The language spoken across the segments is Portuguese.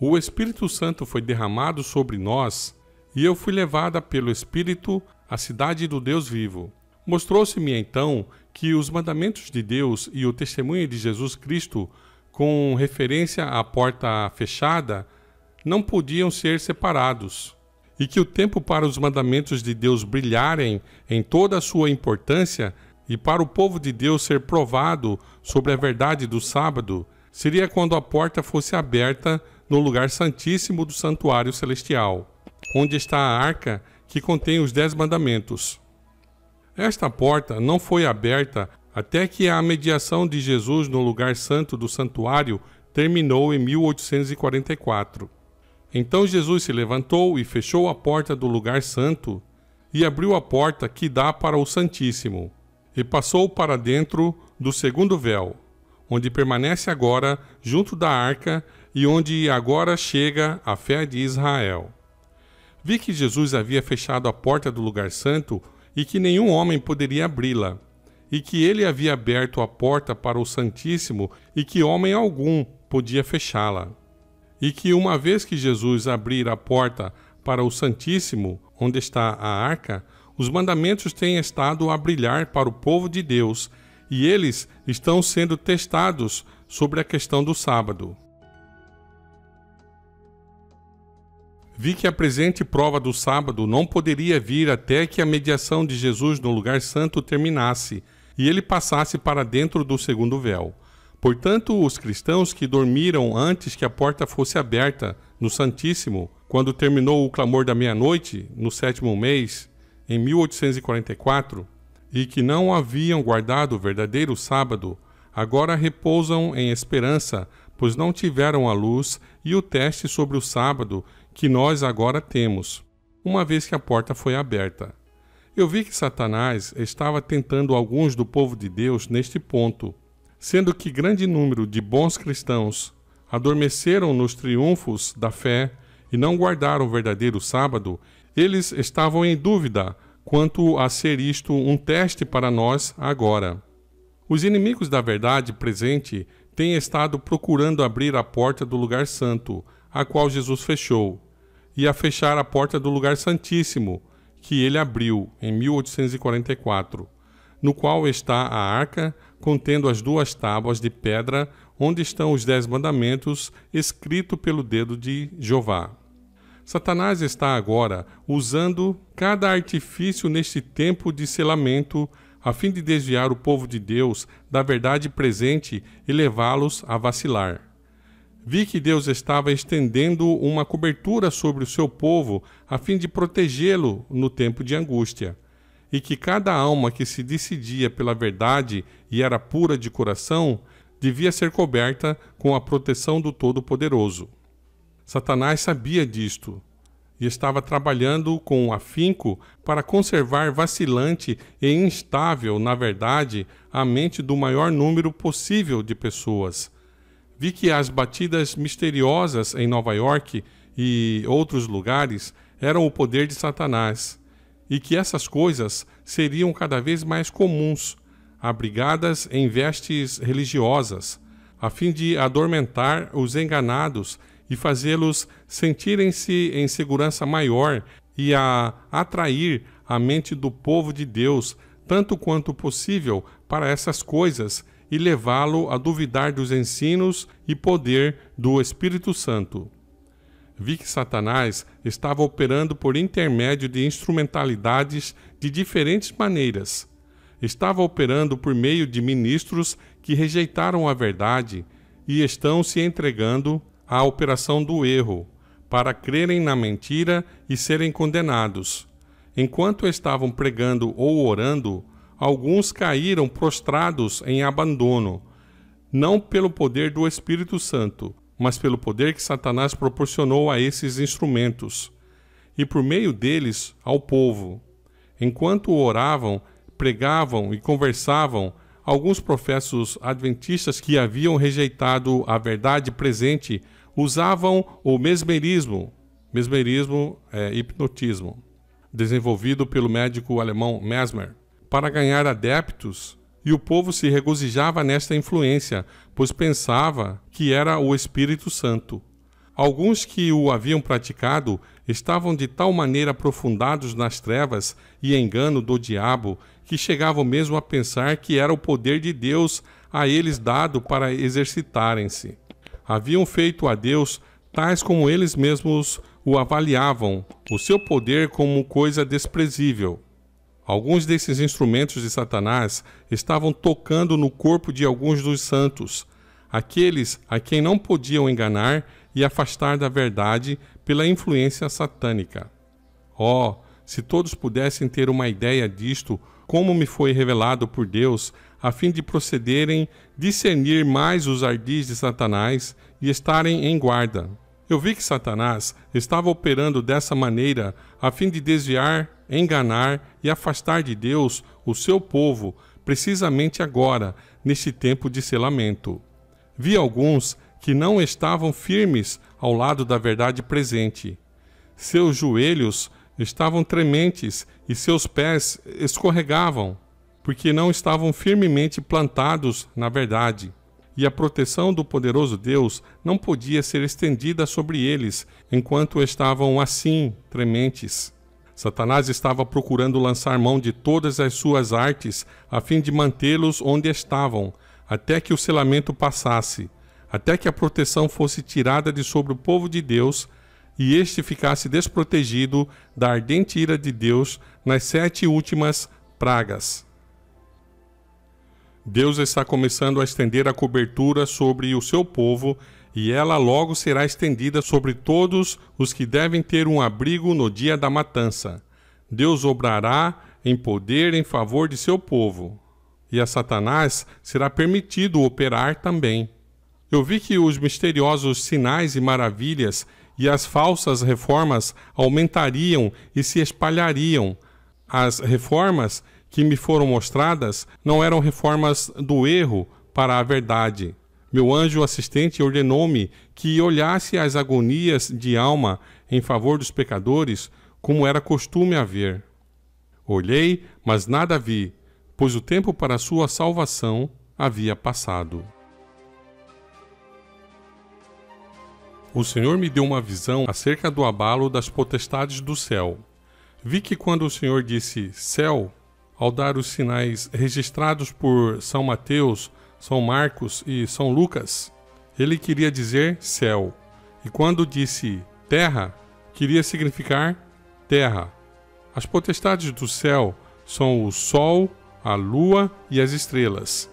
O Espírito Santo foi derramado sobre nós e eu fui levada pelo Espírito à cidade do Deus vivo. Mostrou-se-me então que os mandamentos de Deus e o testemunho de Jesus Cristo, com referência à porta fechada, não podiam ser separados, e que o tempo para os mandamentos de Deus brilharem em toda a sua importância e para o povo de Deus ser provado sobre a verdade do sábado seria quando a porta fosse aberta no lugar santíssimo do santuário celestial, onde está a arca que contém os dez mandamentos. Esta porta não foi aberta até que a mediação de Jesus no lugar santo do santuário terminou em 1844. Então Jesus se levantou e fechou a porta do lugar santo e abriu a porta que dá para o Santíssimo e passou para dentro do segundo véu, onde permanece agora junto da arca e onde agora chega a fé de Israel. Vi que Jesus havia fechado a porta do lugar santo e que nenhum homem poderia abri-la, e que ele havia aberto a porta para o Santíssimo e que homem algum podia fechá-la. E que uma vez que Jesus abrir a porta para o Santíssimo, onde está a arca, os mandamentos têm estado a brilhar para o povo de Deus e eles estão sendo testados sobre a questão do sábado. Vi que a presente prova do sábado não poderia vir até que a mediação de Jesus no lugar santo terminasse e ele passasse para dentro do segundo véu. Portanto, os cristãos que dormiram antes que a porta fosse aberta no Santíssimo, quando terminou o clamor da meia-noite, no sétimo mês, em 1844, e que não haviam guardado o verdadeiro sábado, agora repousam em esperança, pois não tiveram a luz e o teste sobre o sábado que nós agora temos, uma vez que a porta foi aberta. Eu vi que Satanás estava tentando alguns do povo de Deus neste ponto, sendo que grande número de bons cristãos adormeceram nos triunfos da fé e não guardaram o verdadeiro sábado, eles estavam em dúvida quanto a ser isto um teste para nós agora. Os inimigos da verdade presente têm estado procurando abrir a porta do lugar santo, a qual Jesus fechou, e a fechar a porta do lugar santíssimo, que ele abriu em 1844, no qual está a arca contendo as duas tábuas de pedra onde estão os dez mandamentos escrito pelo dedo de Jeová. Satanás está agora usando cada artifício neste tempo de selamento a fim de desviar o povo de Deus da verdade presente e levá-los a vacilar. Vi que Deus estava estendendo uma cobertura sobre o seu povo a fim de protegê-lo no tempo de angústia, e que cada alma que se decidia pela verdade e era pura de coração devia ser coberta com a proteção do Todo-Poderoso. Satanás sabia disto e estava trabalhando com afinco para conservar vacilante e instável, na verdade, a mente do maior número possível de pessoas vi que as batidas misteriosas em Nova York e outros lugares eram o poder de Satanás e que essas coisas seriam cada vez mais comuns, abrigadas em vestes religiosas, a fim de adormentar os enganados e fazê-los sentirem-se em segurança maior e a atrair a mente do povo de Deus tanto quanto possível para essas coisas e levá-lo a duvidar dos ensinos e poder do Espírito Santo. Vi que Satanás estava operando por intermédio de instrumentalidades de diferentes maneiras. Estava operando por meio de ministros que rejeitaram a verdade e estão se entregando à operação do erro, para crerem na mentira e serem condenados. Enquanto estavam pregando ou orando, alguns caíram prostrados em abandono, não pelo poder do Espírito Santo, mas pelo poder que Satanás proporcionou a esses instrumentos, e por meio deles ao povo. Enquanto oravam, pregavam e conversavam, alguns professos adventistas que haviam rejeitado a verdade presente usavam o mesmerismo, mesmerismo é hipnotismo, desenvolvido pelo médico alemão Mesmer para ganhar adeptos, e o povo se regozijava nesta influência, pois pensava que era o Espírito Santo. Alguns que o haviam praticado estavam de tal maneira aprofundados nas trevas e engano do diabo que chegavam mesmo a pensar que era o poder de Deus a eles dado para exercitarem-se. Haviam feito a Deus tais como eles mesmos o avaliavam, o seu poder como coisa desprezível. Alguns desses instrumentos de Satanás estavam tocando no corpo de alguns dos santos, aqueles a quem não podiam enganar e afastar da verdade pela influência satânica. Oh, se todos pudessem ter uma ideia disto, como me foi revelado por Deus, a fim de procederem discernir mais os ardis de Satanás e estarem em guarda. Eu vi que Satanás estava operando dessa maneira a fim de desviar, enganar e afastar de Deus o seu povo, precisamente agora, neste tempo de selamento. Vi alguns que não estavam firmes ao lado da verdade presente. Seus joelhos estavam trementes e seus pés escorregavam, porque não estavam firmemente plantados na verdade e a proteção do poderoso Deus não podia ser estendida sobre eles enquanto estavam assim trementes. Satanás estava procurando lançar mão de todas as suas artes a fim de mantê-los onde estavam, até que o selamento passasse, até que a proteção fosse tirada de sobre o povo de Deus e este ficasse desprotegido da ardente ira de Deus nas sete últimas pragas. Deus está começando a estender a cobertura sobre o seu povo e ela logo será estendida sobre todos os que devem ter um abrigo no dia da matança. Deus obrará em poder em favor de seu povo, e a Satanás será permitido operar também. Eu vi que os misteriosos sinais e maravilhas e as falsas reformas aumentariam e se espalhariam. As reformas que me foram mostradas não eram reformas do erro para a verdade. Meu anjo assistente ordenou-me que olhasse as agonias de alma em favor dos pecadores, como era costume haver. Olhei, mas nada vi, pois o tempo para sua salvação havia passado. O Senhor me deu uma visão acerca do abalo das potestades do céu. Vi que quando o Senhor disse céu, ao dar os sinais registrados por São Mateus, São Marcos e São Lucas, ele queria dizer céu. E quando disse terra, queria significar terra. As potestades do céu são o sol, a lua e as estrelas.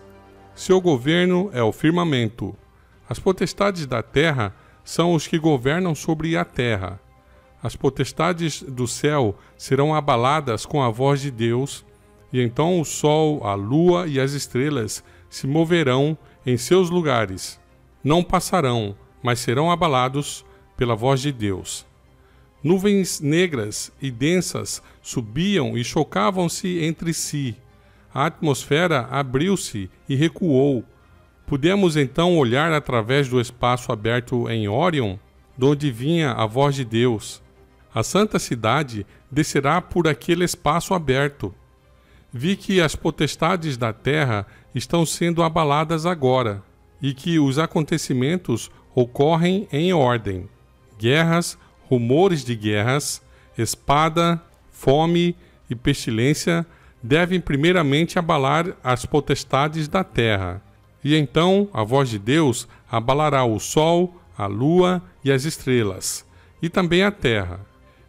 Seu governo é o firmamento. As potestades da terra são os que governam sobre a terra. As potestades do céu serão abaladas com a voz de Deus e então o Sol, a Lua e as estrelas se moverão em seus lugares. Não passarão, mas serão abalados pela voz de Deus. Nuvens negras e densas subiam e chocavam-se entre si. A atmosfera abriu-se e recuou. Pudemos então olhar através do espaço aberto em Orion, de onde vinha a voz de Deus. A santa cidade descerá por aquele espaço aberto, Vi que as potestades da terra estão sendo abaladas agora e que os acontecimentos ocorrem em ordem: guerras, rumores de guerras, espada, fome e pestilência devem primeiramente abalar as potestades da terra. E então a voz de Deus abalará o sol, a lua e as estrelas, e também a terra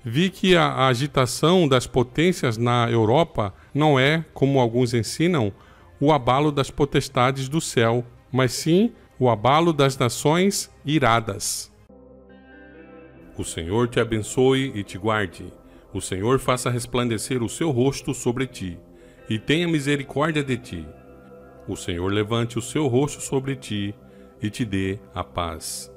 vi que a agitação das potências na Europa não é, como alguns ensinam, o abalo das potestades do céu, mas sim o abalo das nações iradas. O Senhor te abençoe e te guarde. O Senhor faça resplandecer o seu rosto sobre ti e tenha misericórdia de ti. O Senhor levante o seu rosto sobre ti e te dê a paz.